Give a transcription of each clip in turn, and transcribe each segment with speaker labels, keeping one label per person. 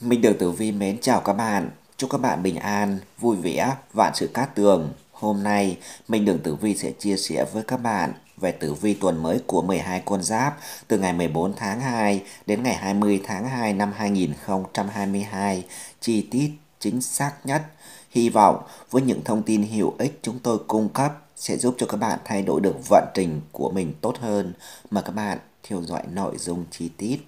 Speaker 1: Minh Đường Tử Vi mến chào các bạn. Chúc các bạn bình an, vui vẻ, vạn sự cát tường. Hôm nay, Minh Đường Tử Vi sẽ chia sẻ với các bạn về tử vi tuần mới của 12 con giáp từ ngày 14 tháng 2 đến ngày 20 tháng 2 năm 2022, chi tiết chính xác nhất. Hy vọng với những thông tin hữu ích chúng tôi cung cấp sẽ giúp cho các bạn thay đổi được vận trình của mình tốt hơn. Mời các bạn theo dõi nội dung chi tiết.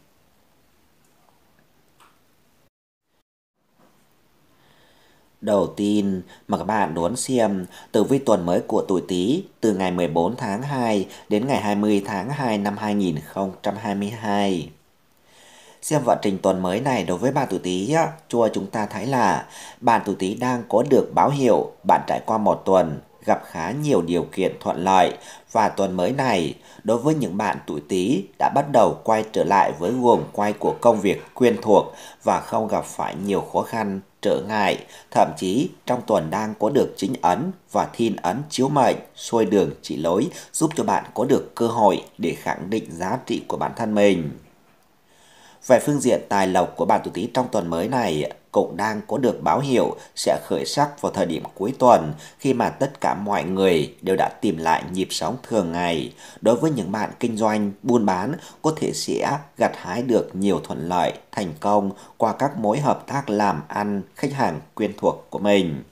Speaker 1: Đầu tiên mà các bạn đón xem từ vi tuần mới của tuổi Tý từ ngày 14 tháng 2 đến ngày 20 tháng 2 năm 2022. Xem vận trình tuần mới này đối với bạn tuổi Tý, chùa chúng ta thấy là bạn tuổi Tý đang có được báo hiệu bạn trải qua một tuần gặp khá nhiều điều kiện thuận lợi và tuần mới này đối với những bạn tuổi Tý đã bắt đầu quay trở lại với guồng quay của công việc quen thuộc và không gặp phải nhiều khó khăn trở ngại, thậm chí trong tuần đang có được chính ấn và thiên ấn chiếu mệnh, xuôi đường chỉ lối giúp cho bạn có được cơ hội để khẳng định giá trị của bản thân mình. Về phương diện tài lộc của bạn tuổi Tý trong tuần mới này, cũng đang có được báo hiệu sẽ khởi sắc vào thời điểm cuối tuần khi mà tất cả mọi người đều đã tìm lại nhịp sống thường ngày. Đối với những bạn kinh doanh, buôn bán có thể sẽ gặt hái được nhiều thuận lợi, thành công qua các mối hợp tác làm ăn khách hàng quen thuộc của mình.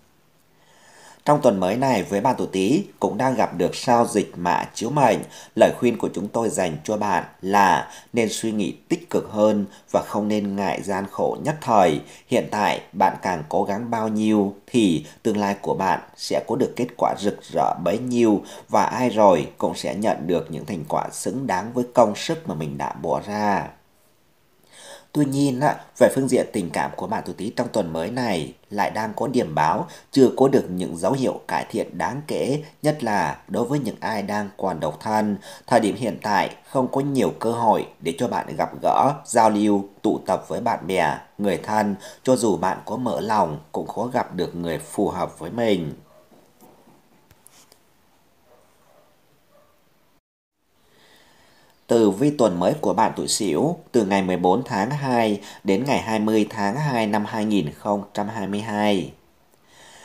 Speaker 1: Trong tuần mới này với bạn tuổi Tý cũng đang gặp được sao dịch mạ chiếu mệnh, lời khuyên của chúng tôi dành cho bạn là nên suy nghĩ tích cực hơn và không nên ngại gian khổ nhất thời. Hiện tại bạn càng cố gắng bao nhiêu thì tương lai của bạn sẽ có được kết quả rực rỡ bấy nhiêu và ai rồi cũng sẽ nhận được những thành quả xứng đáng với công sức mà mình đã bỏ ra. Tuy nhiên, về phương diện tình cảm của bạn tuổi Tý trong tuần mới này lại đang có điểm báo chưa có được những dấu hiệu cải thiện đáng kể, nhất là đối với những ai đang còn độc thân. Thời điểm hiện tại không có nhiều cơ hội để cho bạn gặp gỡ, giao lưu, tụ tập với bạn bè, người thân, cho dù bạn có mở lòng cũng khó gặp được người phù hợp với mình. từ vi tuần mới của bạn tuổi Sửu từ ngày 14 tháng 2 đến ngày 20 tháng 2 năm 2022.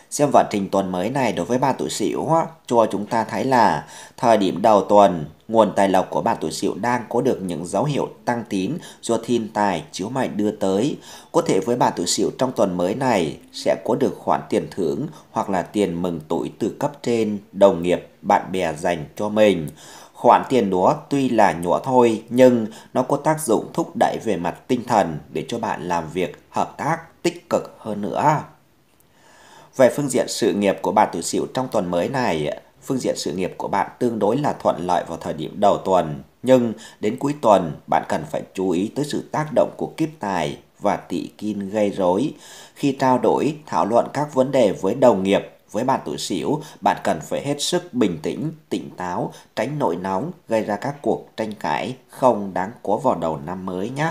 Speaker 1: Xem vận trình tuần mới này đối với bạn tuổi Sửu cho chúng ta thấy là thời điểm đầu tuần, nguồn tài lộc của bạn tuổi Sửu đang có được những dấu hiệu tăng tín do thiên tài chiếu mệnh đưa tới. Có thể với bạn tuổi Sửu trong tuần mới này sẽ có được khoản tiền thưởng hoặc là tiền mừng tuổi từ cấp trên, đồng nghiệp, bạn bè dành cho mình. Khoản tiền đó tuy là nhỏ thôi nhưng nó có tác dụng thúc đẩy về mặt tinh thần để cho bạn làm việc hợp tác tích cực hơn nữa. Về phương diện sự nghiệp của bạn tuổi Sửu trong tuần mới này, phương diện sự nghiệp của bạn tương đối là thuận lợi vào thời điểm đầu tuần, nhưng đến cuối tuần bạn cần phải chú ý tới sự tác động của kiếp tài và tị kim gây rối khi trao đổi, thảo luận các vấn đề với đồng nghiệp với bạn tuổi Sửu, bạn cần phải hết sức bình tĩnh, tỉnh táo, tránh nội nóng gây ra các cuộc tranh cãi không đáng có vào đầu năm mới nhé.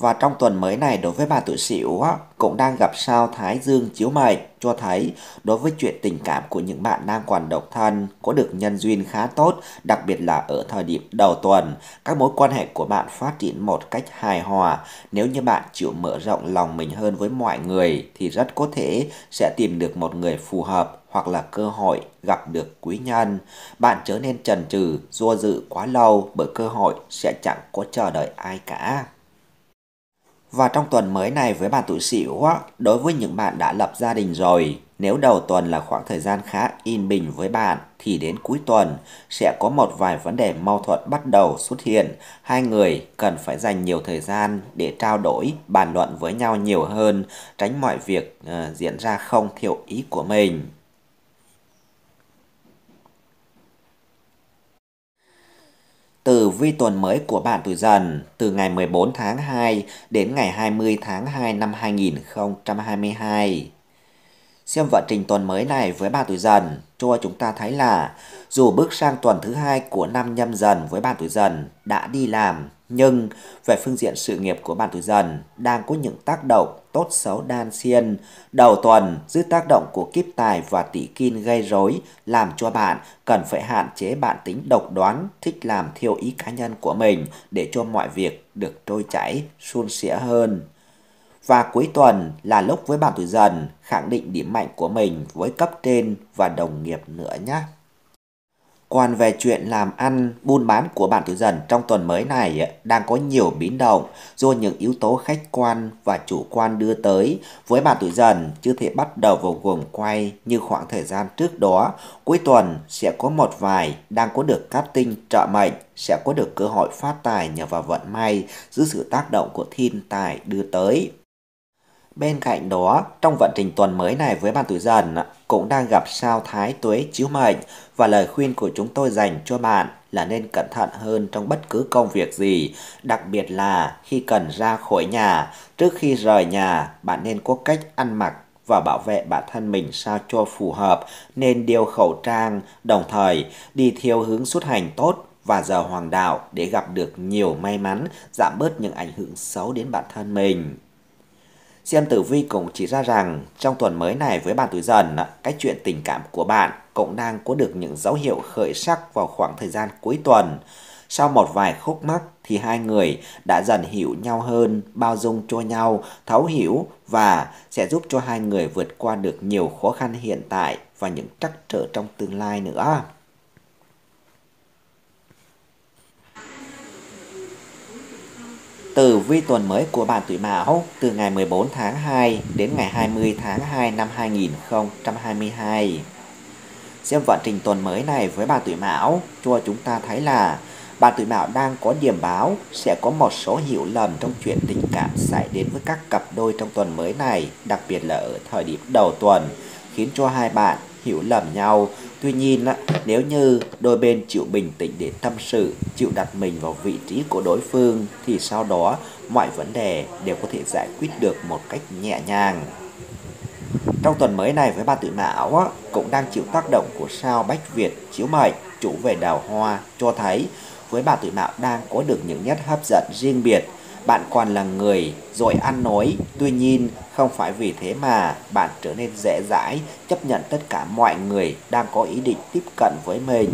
Speaker 1: Và trong tuần mới này đối với bà tuổi sửu cũng đang gặp sao Thái Dương chiếu mệnh cho thấy đối với chuyện tình cảm của những bạn đang còn độc thân có được nhân duyên khá tốt, đặc biệt là ở thời điểm đầu tuần, các mối quan hệ của bạn phát triển một cách hài hòa. Nếu như bạn chịu mở rộng lòng mình hơn với mọi người thì rất có thể sẽ tìm được một người phù hợp hoặc là cơ hội gặp được quý nhân. Bạn chớ nên chần chừ, do dự quá lâu bởi cơ hội sẽ chẳng có chờ đợi ai cả. Và trong tuần mới này với bạn tuổi sửu á, đối với những bạn đã lập gia đình rồi, nếu đầu tuần là khoảng thời gian khá yên bình với bạn, thì đến cuối tuần sẽ có một vài vấn đề mâu thuẫn bắt đầu xuất hiện. Hai người cần phải dành nhiều thời gian để trao đổi, bàn luận với nhau nhiều hơn, tránh mọi việc uh, diễn ra không theo ý của mình. tử vi tuần mới của bạn tuổi dần từ ngày 14 tháng 2 đến ngày 20 tháng 2 năm 2022. Xem vận trình tuần mới này với bạn tuổi dần cho chúng ta thấy là dù bước sang tuần thứ hai của năm nhâm dần với bạn tuổi dần đã đi làm nhưng về phương diện sự nghiệp của bản tuổi dần đang có những tác động tốt xấu đan xiên. Đầu tuần, dưới tác động của kiếp tài và tỷ kim gây rối làm cho bạn cần phải hạn chế bản tính độc đoán, thích làm theo ý cá nhân của mình để cho mọi việc được trôi chảy, suôn sẻ hơn. Và cuối tuần là lúc với bạn tuổi dần khẳng định điểm mạnh của mình với cấp trên và đồng nghiệp nữa nhé. Còn về chuyện làm ăn, buôn bán của bạn Tiểu Dần trong tuần mới này ờ, đang có nhiều biến động do những yếu tố khách quan và chủ quan đưa tới. Với bạn tuổi Dần, chưa thể bắt đầu vào vùng quay như khoảng thời gian trước đó. Cuối tuần sẽ có một vài đang có được cát tinh trợ mệnh, sẽ có được cơ hội phát tài nhờ vào vận may dưới sự tác động của thiên tài đưa tới. Bên cạnh đó, trong vận trình tuần mới này với bạn tuổi dần ờ, cũng đang gặp sao thái tuế chiếu mệnh và lời khuyên của chúng tôi dành cho bạn là nên cẩn thận hơn trong bất cứ công việc gì, đặc biệt là khi cần ra khỏi nhà, trước khi rời nhà, bạn nên có cách ăn mặc và bảo vệ bản thân mình sao cho phù hợp, nên đeo khẩu trang, đồng thời đi theo hướng xuất hành tốt và giờ hoàng đạo để gặp được nhiều may mắn, giảm bớt những ảnh hưởng xấu đến bản thân mình. Xem tử vi cũng chỉ ra rằng trong tuần mới này với bạn tuổi dần, cái chuyện tình cảm của bạn cũng đang có được những dấu hiệu khởi sắc vào khoảng thời gian cuối tuần. Sau một vài khúc mắc thì hai người đã dần hiểu nhau hơn, bao dung cho nhau, thấu hiểu và sẽ giúp cho hai người vượt qua được nhiều khó khăn hiện tại và những trắc trở trong tương lai nữa. từ vi tuần mới của bạn tuổi Mão từ ngày 14 tháng 2 đến ngày 20 tháng 2 năm 2022. Xem vận trình tuần mới này với bạn tuổi Mão cho chúng ta thấy là bạn tuổi Mão đang có điểm báo sẽ có một số hiểu lầm trong chuyện tình cảm xảy đến với các cặp đôi trong tuần mới này, đặc biệt là ở thời điểm đầu tuần, khiến cho hai bạn hiểu lầm nhau Tuy nhiên nếu như đôi bên chịu bình tĩnh để tâm sự, chịu đặt mình vào vị trí của đối phương thì sau đó mọi vấn đề đều có thể giải quyết được một cách nhẹ nhàng. Trong tuần mới này với ba tuổi mão cũng đang chịu tác động của sao Bách Việt chiếu mệnh chủ về đào hoa cho thấy với bà tuổi mão đang có được những nét hấp dẫn riêng biệt bạn còn là người, rồi ăn nói, tuy nhiên không phải vì thế mà bạn trở nên dễ dãi, chấp nhận tất cả mọi người đang có ý định tiếp cận với mình.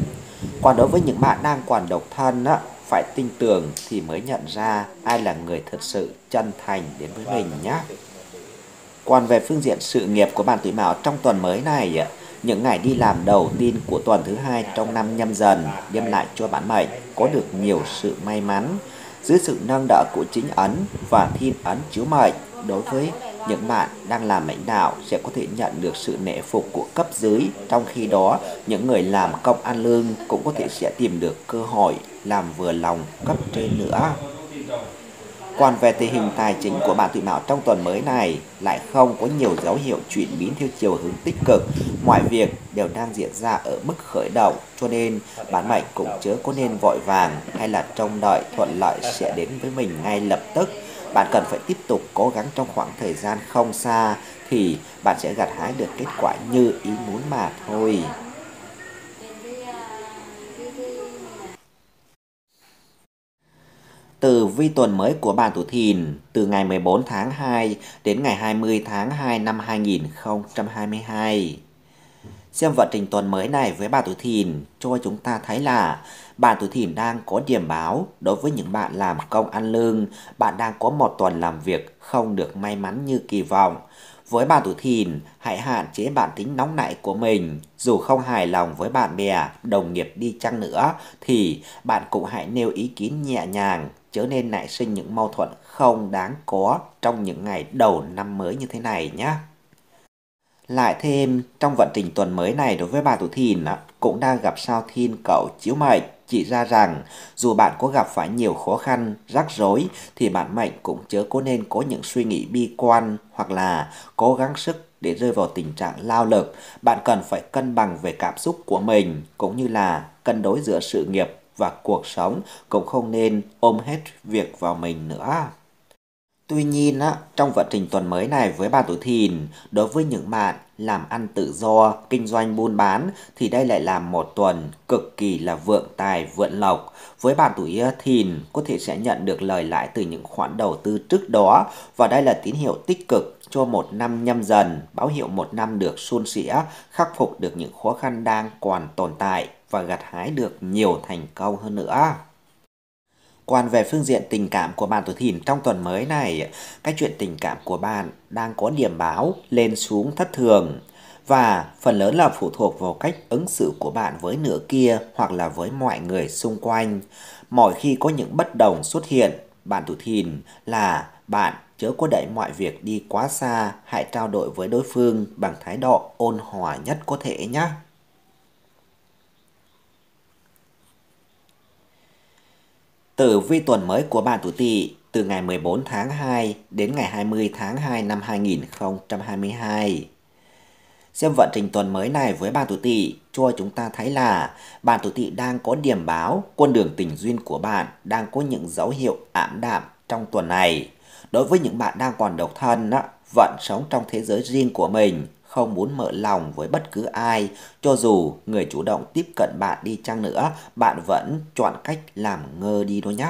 Speaker 1: Còn đối với những bạn đang còn độc thân á, phải tin tưởng thì mới nhận ra ai là người thật sự chân thành đến với mình nhé. Còn về phương diện sự nghiệp của bạn tuổi Mão trong tuần mới này, những ngày đi làm đầu tiên của tuần thứ hai trong năm nhâm dần đem lại cho bạn mệnh có được nhiều sự may mắn, dưới sự nâng đỡ của chính ấn và thiên ấn chiếu mệnh đối với những bạn đang làm lãnh đạo sẽ có thể nhận được sự nể phục của cấp dưới trong khi đó những người làm công ăn lương cũng có thể sẽ tìm được cơ hội làm vừa lòng cấp trên nữa còn về tình hình tài chính của bạn Thủy Mão trong tuần mới này lại không có nhiều dấu hiệu chuyển biến theo chiều hướng tích cực. Mọi việc đều đang diễn ra ở mức khởi đầu cho nên bán mệnh cũng chớ có nên vội vàng hay là trông đợi thuận lợi sẽ đến với mình ngay lập tức. Bạn cần phải tiếp tục cố gắng trong khoảng thời gian không xa thì bạn sẽ gặt hái được kết quả như ý muốn mà thôi. từ vi tuần mới của bản tuổi thìn từ ngày 14 tháng 2 đến ngày 20 tháng 2 năm 2022. Xem vận trình tuần mới này với bà tuổi thìn cho chúng ta thấy là bà tuổi thìn đang có điểm báo đối với những bạn làm công ăn lương, bạn đang có một tuần làm việc không được may mắn như kỳ vọng. Với bà tuổi thìn, hãy hạn chế bản tính nóng nảy của mình. Dù không hài lòng với bạn bè, đồng nghiệp đi chăng nữa, thì bạn cũng hãy nêu ý kiến nhẹ nhàng, trở nên nảy sinh những mâu thuẫn không đáng có trong những ngày đầu năm mới như thế này nhé. Lại thêm, trong vận trình tuần mới này đối với bà tuổi thìn cũng đang gặp sao thiên cậu chiếu mệnh. Chỉ ra rằng, dù bạn có gặp phải nhiều khó khăn, rắc rối, thì bạn mệnh cũng chớ có nên có những suy nghĩ bi quan hoặc là cố gắng sức để rơi vào tình trạng lao lực. Bạn cần phải cân bằng về cảm xúc của mình, cũng như là cân đối giữa sự nghiệp và cuộc sống cũng không nên ôm hết việc vào mình nữa. Tuy nhiên, á, trong vận trình tuần mới này với bà tuổi thìn, đối với những bạn làm ăn tự do, kinh doanh buôn bán thì đây lại là một tuần cực kỳ là vượng tài, vượng lộc. Với bạn tuổi thìn có thể sẽ nhận được lời lãi từ những khoản đầu tư trước đó và đây là tín hiệu tích cực cho một năm nhâm dần, báo hiệu một năm được suôn sẻ, khắc phục được những khó khăn đang còn tồn tại và gặt hái được nhiều thành công hơn nữa. Còn về phương diện tình cảm của bạn tuổi thìn trong tuần mới này, các chuyện tình cảm của bạn đang có điểm báo lên xuống thất thường và phần lớn là phụ thuộc vào cách ứng xử của bạn với nửa kia hoặc là với mọi người xung quanh. Mỗi khi có những bất đồng xuất hiện, bạn tuổi thìn là bạn chớ có đẩy mọi việc đi quá xa, hãy trao đổi với đối phương bằng thái độ ôn hòa nhất có thể nhé. Tử vi tuần mới của bạn tuổi Tỵ từ ngày 14 tháng 2 đến ngày 20 tháng 2 năm 2022. Xem vận trình tuần mới này với bạn tuổi Tỵ cho chúng ta thấy là bạn tuổi Tỵ đang có điểm báo con đường tình duyên của bạn đang có những dấu hiệu ảm đạm trong tuần này. Đối với những bạn đang còn độc thân, vận sống trong thế giới riêng của mình không muốn mở lòng với bất cứ ai. Cho dù người chủ động tiếp cận bạn đi chăng nữa, bạn vẫn chọn cách làm ngơ đi thôi nhé.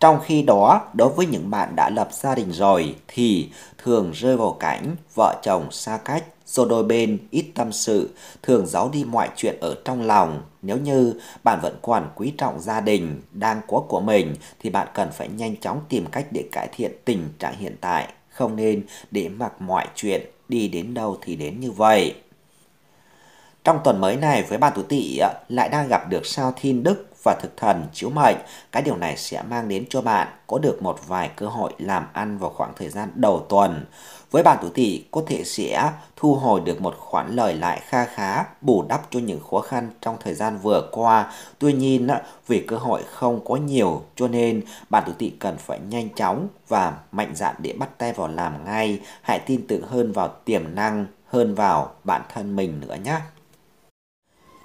Speaker 1: Trong khi đó, đối với những bạn đã lập gia đình rồi thì thường rơi vào cảnh vợ chồng xa cách, do đôi bên ít tâm sự, thường giấu đi mọi chuyện ở trong lòng. Nếu như bạn vẫn còn quý trọng gia đình đang có của mình thì bạn cần phải nhanh chóng tìm cách để cải thiện tình trạng hiện tại, không nên để mặc mọi chuyện đi đến đâu thì đến như vậy. Trong tuần mới này, với bàn tuổi tỵ lại đang gặp được sao thiên đức và thực thần chiếu mệnh. Cái điều này sẽ mang đến cho bạn có được một vài cơ hội làm ăn vào khoảng thời gian đầu tuần. Với bàn tuổi Tỵ có thể sẽ thu hồi được một khoản lời lại kha khá bù đắp cho những khó khăn trong thời gian vừa qua. Tuy nhiên vì cơ hội không có nhiều cho nên bạn tuổi Tỵ cần phải nhanh chóng và mạnh dạn để bắt tay vào làm ngay. Hãy tin tưởng hơn vào tiềm năng hơn vào bản thân mình nữa nhé.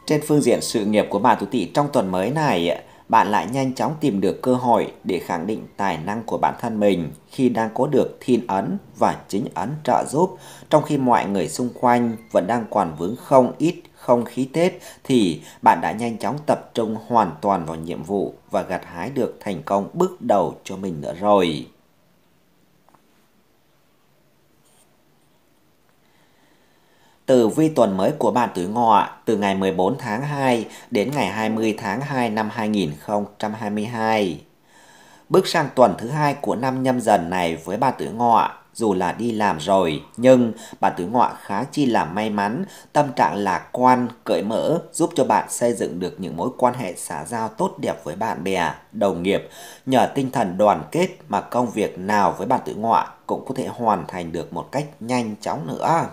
Speaker 1: Trên phương diện sự nghiệp của bạn tuổi Tỵ trong tuần mới này bạn lại nhanh chóng tìm được cơ hội để khẳng định tài năng của bản thân mình khi đang có được thiên ấn và chính ấn trợ giúp, trong khi mọi người xung quanh vẫn đang còn vướng không ít không khí Tết thì bạn đã nhanh chóng tập trung hoàn toàn vào nhiệm vụ và gặt hái được thành công bước đầu cho mình nữa rồi. từ vi tuần mới của bạn tuổi ngọ từ ngày 14 tháng 2 đến ngày 20 tháng 2 năm 2022. Bước sang tuần thứ hai của năm nhâm dần này với bạn tuổi ngọ, dù là đi làm rồi, nhưng bạn tuổi ngọ khá chi là may mắn, tâm trạng lạc quan, cởi mở, giúp cho bạn xây dựng được những mối quan hệ xã giao tốt đẹp với bạn bè, đồng nghiệp. Nhờ tinh thần đoàn kết mà công việc nào với bạn tuổi ngọ cũng có thể hoàn thành được một cách nhanh chóng nữa.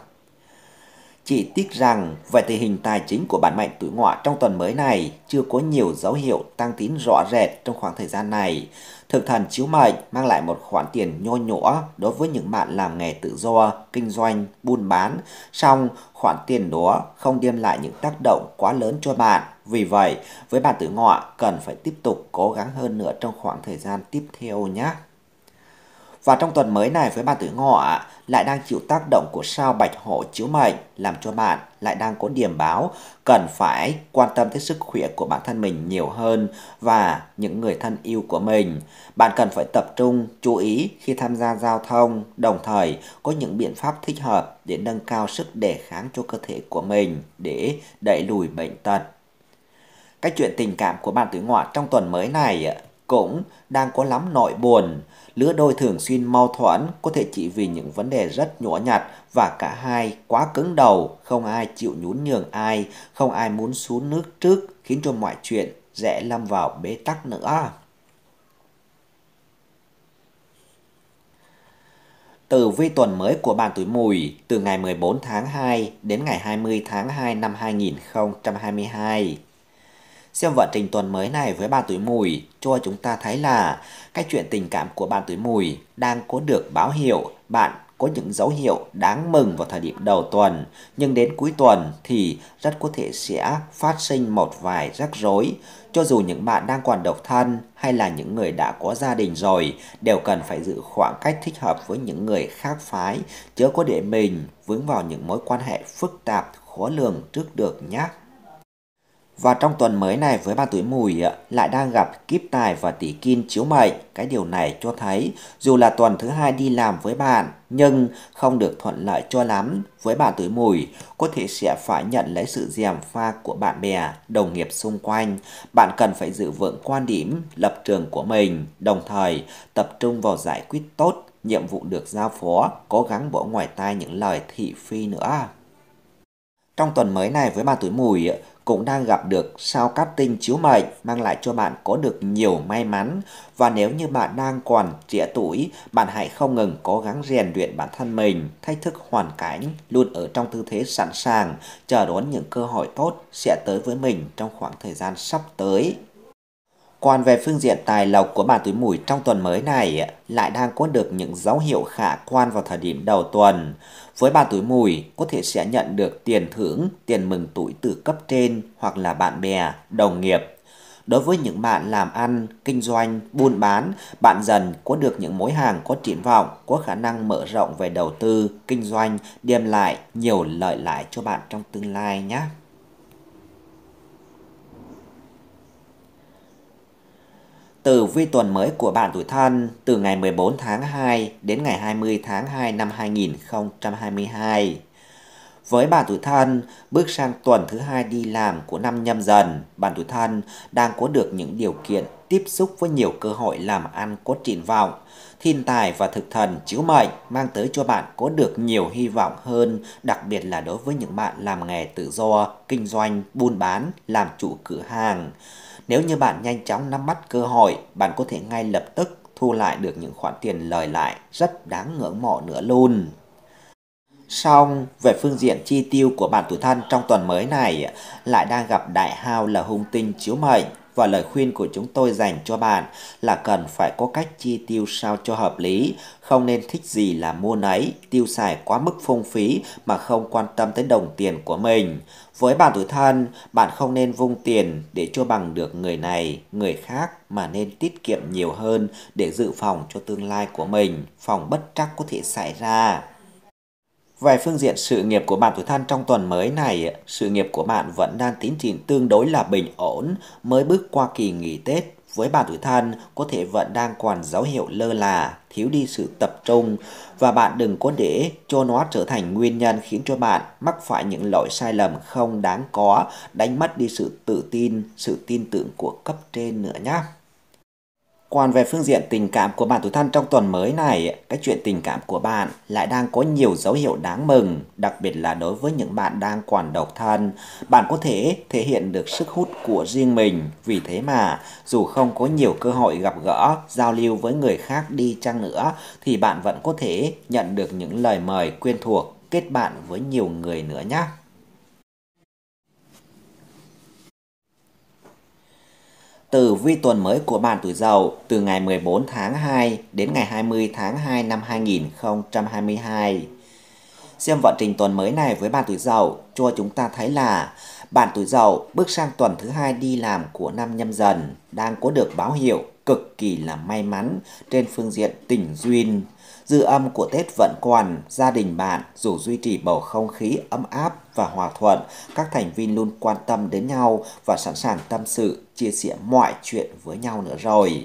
Speaker 1: Chỉ tiếc rằng về tình hình tài chính của bản mệnh tuổi ngọ trong tuần mới này chưa có nhiều dấu hiệu tăng tín rõ rệt trong khoảng thời gian này. Thực thần chiếu mệnh mang lại một khoản tiền nho nhũa đối với những bạn làm nghề tự do, kinh doanh, buôn bán. Song khoản tiền đó không đem lại những tác động quá lớn cho bạn. Vì vậy, với bạn tuổi ngọ cần phải tiếp tục cố gắng hơn nữa trong khoảng thời gian tiếp theo nhé. Và trong tuần mới này với bạn tuổi ngọ lại đang chịu tác động của sao bạch hộ chiếu mệnh làm cho bạn lại đang có điểm báo cần phải quan tâm tới sức khỏe của bản thân mình nhiều hơn và những người thân yêu của mình. Bạn cần phải tập trung, chú ý khi tham gia giao thông, đồng thời có những biện pháp thích hợp để nâng cao sức đề kháng cho cơ thể của mình để đẩy lùi bệnh tật. Cái chuyện tình cảm của bạn tuổi ngọ trong tuần mới này cũng đang có lắm nỗi buồn lứa đôi thường xuyên mâu thuẫn có thể chỉ vì những vấn đề rất nhỏ nhặt và cả hai quá cứng đầu, không ai chịu nhún nhường ai, không ai muốn xuống nước trước khiến cho mọi chuyện dễ lâm vào bế tắc nữa. từ vi tuần mới của bạn tuổi mùi từ ngày 14 tháng 2 đến ngày 20 tháng 2 năm 2022. Xem vận trình tuần mới này với bạn tuổi mùi cho chúng ta thấy là cái chuyện tình cảm của bạn tuổi mùi đang có được báo hiệu bạn có những dấu hiệu đáng mừng vào thời điểm đầu tuần, nhưng đến cuối tuần thì rất có thể sẽ phát sinh một vài rắc rối. Cho dù những bạn đang còn độc thân hay là những người đã có gia đình rồi, đều cần phải giữ khoảng cách thích hợp với những người khác phái, chớ có để mình vướng vào những mối quan hệ phức tạp, khó lường trước được nhé. Và trong tuần mới này với ba tuổi mùi lại đang gặp kiếp tài và tỷ kim chiếu mệnh. Cái điều này cho thấy dù là tuần thứ hai đi làm với bạn nhưng không được thuận lợi cho lắm. Với bạn tuổi mùi có thể sẽ phải nhận lấy sự gièm pha của bạn bè, đồng nghiệp xung quanh. Bạn cần phải giữ vững quan điểm, lập trường của mình, đồng thời tập trung vào giải quyết tốt nhiệm vụ được giao phó, cố gắng bỏ ngoài tai những lời thị phi nữa. Trong tuần mới này với bà tuổi mùi cũng đang gặp được sao cát tinh chiếu mệnh mang lại cho bạn có được nhiều may mắn và nếu như bạn đang còn trẻ tuổi, bạn hãy không ngừng cố gắng rèn luyện bản thân mình, thách thức hoàn cảnh, luôn ở trong tư thế sẵn sàng, chờ đón những cơ hội tốt sẽ tới với mình trong khoảng thời gian sắp tới. Còn về phương diện tài lộc của bà túi mùi trong tuần mới này lại đang có được những dấu hiệu khả quan vào thời điểm đầu tuần. Với bà túi mùi có thể sẽ nhận được tiền thưởng, tiền mừng tuổi từ cấp trên hoặc là bạn bè, đồng nghiệp. Đối với những bạn làm ăn, kinh doanh, buôn bán, bạn dần có được những mối hàng có triển vọng, có khả năng mở rộng về đầu tư, kinh doanh, đem lại nhiều lợi lãi cho bạn trong tương lai nhé. từ vi tuần mới của bạn tuổi thân từ ngày 14 tháng 2 đến ngày 20 tháng 2 năm 2022. Với bà tuổi thân, bước sang tuần thứ hai đi làm của năm nhâm dần, bạn tuổi thân đang có được những điều kiện tiếp xúc với nhiều cơ hội làm ăn có triển vọng. Thiên tài và thực thần chiếu mệnh mang tới cho bạn có được nhiều hy vọng hơn, đặc biệt là đối với những bạn làm nghề tự do, kinh doanh, buôn bán, làm chủ cửa hàng. Nếu như bạn nhanh chóng nắm bắt cơ hội, bạn có thể ngay lập tức thu lại được những khoản tiền lời lại rất đáng ngưỡng mộ nữa luôn. Song, về phương diện chi tiêu của bản tuổi thân trong tuần mới này lại đang gặp đại hao là hung tinh chiếu mệnh và lời khuyên của chúng tôi dành cho bạn là cần phải có cách chi tiêu sao cho hợp lý, không nên thích gì là mua nấy, tiêu xài quá mức phung phí mà không quan tâm tới đồng tiền của mình. Với bạn tuổi thân, bạn không nên vung tiền để cho bằng được người này, người khác mà nên tiết kiệm nhiều hơn để dự phòng cho tương lai của mình, phòng bất trắc có thể xảy ra. Về phương diện sự nghiệp của bạn tuổi thân trong tuần mới này, sự nghiệp của bạn vẫn đang tiến triển tương đối là bình ổn mới bước qua kỳ nghỉ Tết. Với bạn tuổi thân có thể vẫn đang còn dấu hiệu lơ là, thiếu đi sự tập trung và bạn đừng có để cho nó trở thành nguyên nhân khiến cho bạn mắc phải những lỗi sai lầm không đáng có, đánh mất đi sự tự tin, sự tin tưởng của cấp trên nữa nhé. Còn về phương diện tình cảm của bạn tuổi thân trong tuần mới này, cái chuyện tình cảm của bạn lại đang có nhiều dấu hiệu đáng mừng, đặc biệt là đối với những bạn đang còn độc thân. Bạn có thể thể hiện được sức hút của riêng mình, vì thế mà dù không có nhiều cơ hội gặp gỡ, giao lưu với người khác đi chăng nữa, thì bạn vẫn có thể nhận được những lời mời quen thuộc kết bạn với nhiều người nữa nhé. từ vi tuần mới của bạn tuổi Dậu từ ngày 14 tháng 2 đến ngày 20 tháng 2 năm 2022. Xem vận trình tuần mới này với bạn tuổi Dậu cho chúng ta thấy là bạn tuổi Dậu bước sang tuần thứ hai đi làm của năm nhâm dần đang có được báo hiệu cực kỳ là may mắn trên phương diện tình duyên dư âm của Tết Vận Quần, gia đình bạn dù duy trì bầu không khí ấm áp và hòa thuận, các thành viên luôn quan tâm đến nhau và sẵn sàng tâm sự, chia sẻ mọi chuyện với nhau nữa rồi.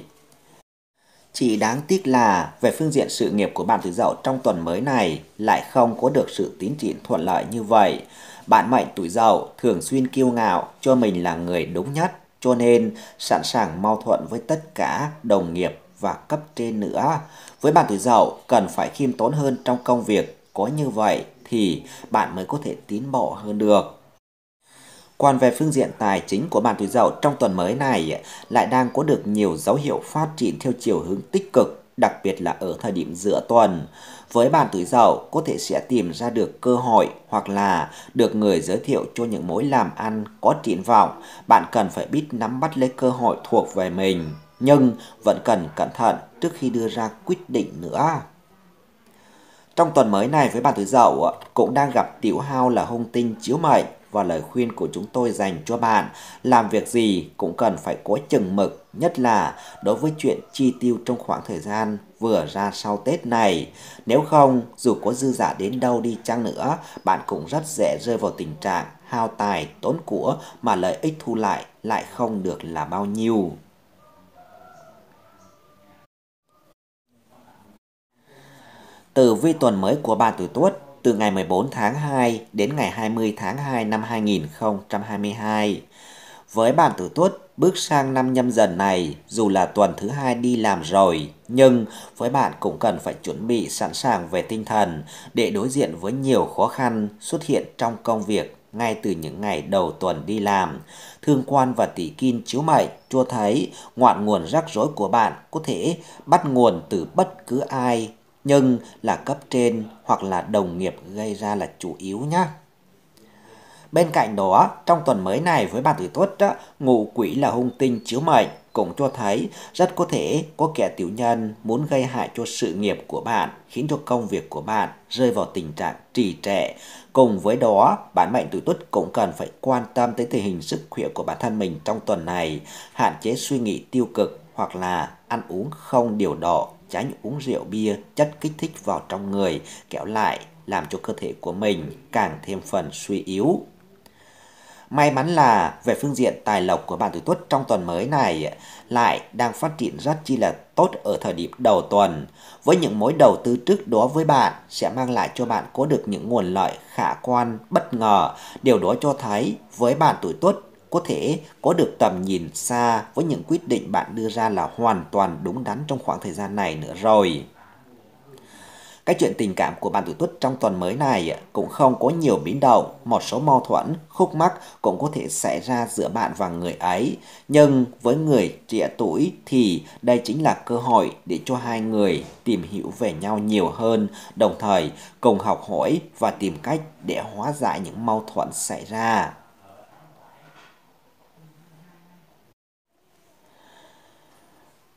Speaker 1: Chỉ đáng tiếc là về phương diện sự nghiệp của bạn tuổi dậu trong tuần mới này lại không có được sự tiến triển thuận lợi như vậy. Bạn mệnh tuổi dậu thường xuyên kiêu ngạo cho mình là người đúng nhất, cho nên sẵn sàng mau thuận với tất cả đồng nghiệp và cấp trên nữa. Với bạn tuổi dậu cần phải khiêm tốn hơn trong công việc, có như vậy thì bạn mới có thể tiến bộ hơn được. Còn về phương diện tài chính của bạn tuổi dậu trong tuần mới này lại đang có được nhiều dấu hiệu phát triển theo chiều hướng tích cực, đặc biệt là ở thời điểm giữa tuần. Với bạn tuổi dậu có thể sẽ tìm ra được cơ hội hoặc là được người giới thiệu cho những mối làm ăn có triển vọng. Bạn cần phải biết nắm bắt lấy cơ hội thuộc về mình nhưng vẫn cần cẩn thận trước khi đưa ra quyết định nữa. Trong tuần mới này với bạn tuổi dậu cũng đang gặp tiểu hao là hung tinh chiếu mệnh và lời khuyên của chúng tôi dành cho bạn làm việc gì cũng cần phải có chừng mực nhất là đối với chuyện chi tiêu trong khoảng thời gian vừa ra sau Tết này. Nếu không, dù có dư giả đến đâu đi chăng nữa, bạn cũng rất dễ rơi vào tình trạng hao tài tốn của mà lợi ích thu lại lại không được là bao nhiêu. Tử vi tuần mới của bà tuổi Tuất từ ngày 14 tháng 2 đến ngày 20 tháng 2 năm 2022. Với bạn tuổi tuất, bước sang năm nhâm dần này, dù là tuần thứ hai đi làm rồi, nhưng với bạn cũng cần phải chuẩn bị sẵn sàng về tinh thần để đối diện với nhiều khó khăn xuất hiện trong công việc ngay từ những ngày đầu tuần đi làm. Thương quan và tỷ kim chiếu mệnh cho thấy ngoạn nguồn rắc rối của bạn có thể bắt nguồn từ bất cứ ai nhưng là cấp trên hoặc là đồng nghiệp gây ra là chủ yếu nhé Bên cạnh đó, trong tuần mới này với bạn tuổi tuất đó, ngụ quỷ là hung tinh chiếu mệnh cũng cho thấy rất có thể có kẻ tiểu nhân muốn gây hại cho sự nghiệp của bạn, khiến cho công việc của bạn rơi vào tình trạng trì trệ. Cùng với đó, bản mệnh tuổi tuất cũng cần phải quan tâm tới tình hình sức khỏe của bản thân mình trong tuần này, hạn chế suy nghĩ tiêu cực hoặc là ăn uống không điều độ tránh uống rượu bia, chất kích thích vào trong người, kéo lại làm cho cơ thể của mình càng thêm phần suy yếu. May mắn là về phương diện tài lộc của bạn tuổi Tuất trong tuần mới này lại đang phát triển rất chi là tốt ở thời điểm đầu tuần. Với những mối đầu tư trước đó với bạn sẽ mang lại cho bạn có được những nguồn lợi khả quan bất ngờ. Điều đó cho thấy với bạn tuổi Tuất có thể có được tầm nhìn xa với những quyết định bạn đưa ra là hoàn toàn đúng đắn trong khoảng thời gian này nữa rồi. Cái chuyện tình cảm của bạn tuổi tuất trong tuần mới này cũng không có nhiều biến động, một số mâu thuẫn, khúc mắc cũng có thể xảy ra giữa bạn và người ấy. Nhưng với người trẻ tuổi thì đây chính là cơ hội để cho hai người tìm hiểu về nhau nhiều hơn, đồng thời cùng học hỏi và tìm cách để hóa giải những mâu thuẫn xảy ra.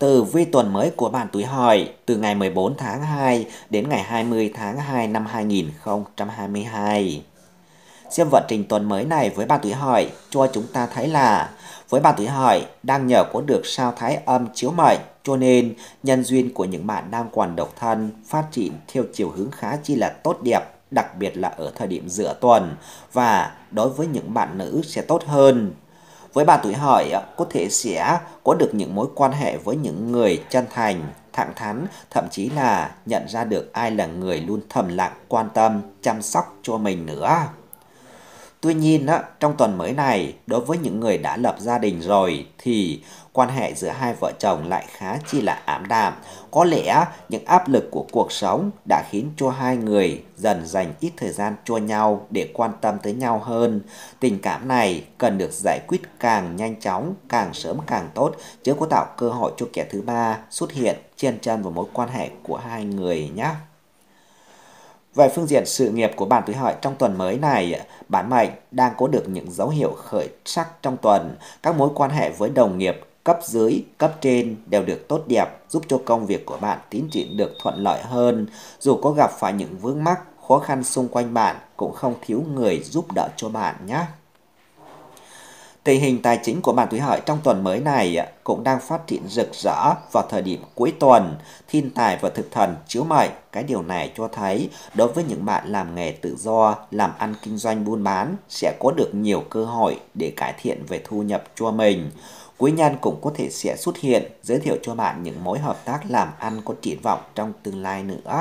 Speaker 1: Từ vi tuần mới của bản tuổi hỏi từ ngày 14 tháng 2 đến ngày 20 tháng 2 năm 2022. Xem vận trình tuần mới này với bản tuổi hỏi cho chúng ta thấy là với bản tuổi hỏi đang nhờ có được sao thái âm chiếu mệnh cho nên nhân duyên của những bạn đang còn độc thân phát triển theo chiều hướng khá chi là tốt đẹp đặc biệt là ở thời điểm giữa tuần và đối với những bạn nữ sẽ tốt hơn với bà tuổi hợi có thể sẽ có được những mối quan hệ với những người chân thành, thẳng thắn, thậm chí là nhận ra được ai là người luôn thầm lặng quan tâm, chăm sóc cho mình nữa. Tuy nhiên, á, trong tuần mới này, đối với những người đã lập gia đình rồi thì quan hệ giữa hai vợ chồng lại khá chi là ảm đạm. Có lẽ những áp lực của cuộc sống đã khiến cho hai người dần dành ít thời gian cho nhau để quan tâm tới nhau hơn. Tình cảm này cần được giải quyết càng nhanh chóng, càng sớm càng tốt, chứ có tạo cơ hội cho kẻ thứ ba xuất hiện chen chân vào mối quan hệ của hai người nhé. Về phương diện sự nghiệp của bạn tuổi hợi trong tuần mới này, bản mệnh đang có được những dấu hiệu khởi sắc trong tuần. Các mối quan hệ với đồng nghiệp, cấp dưới, cấp trên đều được tốt đẹp, giúp cho công việc của bạn tiến triển được thuận lợi hơn. Dù có gặp phải những vướng mắc, khó khăn xung quanh bạn, cũng không thiếu người giúp đỡ cho bạn nhé. Tình hình tài chính của bạn tuổi hợi trong tuần mới này cũng đang phát triển rực rỡ vào thời điểm cuối tuần, thiên tài và thực thần chiếu mệnh. Cái điều này cho thấy đối với những bạn làm nghề tự do, làm ăn kinh doanh buôn bán sẽ có được nhiều cơ hội để cải thiện về thu nhập cho mình. Quý nhân cũng có thể sẽ xuất hiện giới thiệu cho bạn những mối hợp tác làm ăn có triển vọng trong tương lai nữa.